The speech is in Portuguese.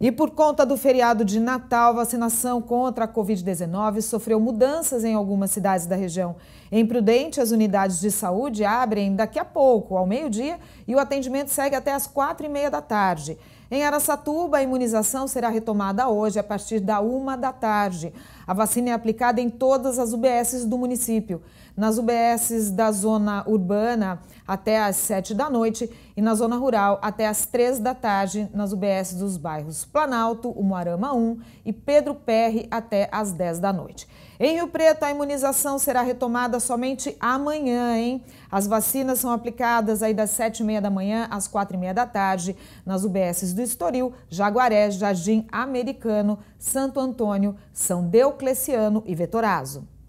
E por conta do feriado de Natal, vacinação contra a Covid-19 sofreu mudanças em algumas cidades da região. Em Prudente, as unidades de saúde abrem daqui a pouco, ao meio-dia, e o atendimento segue até às quatro e meia da tarde. Em Araçatuba, a imunização será retomada hoje, a partir da uma da tarde. A vacina é aplicada em todas as UBSs do município. Nas UBSs da zona urbana até às sete da noite e na zona rural até às três da tarde, nas UBSs dos bairros Planalto, Umuarama 1 e Pedro Perry até às dez da noite. Em Rio Preto, a imunização será retomada somente amanhã, hein? As vacinas são aplicadas aí das sete e meia da manhã às quatro e meia da tarde nas UBSs do do Estoril, Jaguaré, Jardim Americano, Santo Antônio, São Deocleciano e Vetorazo.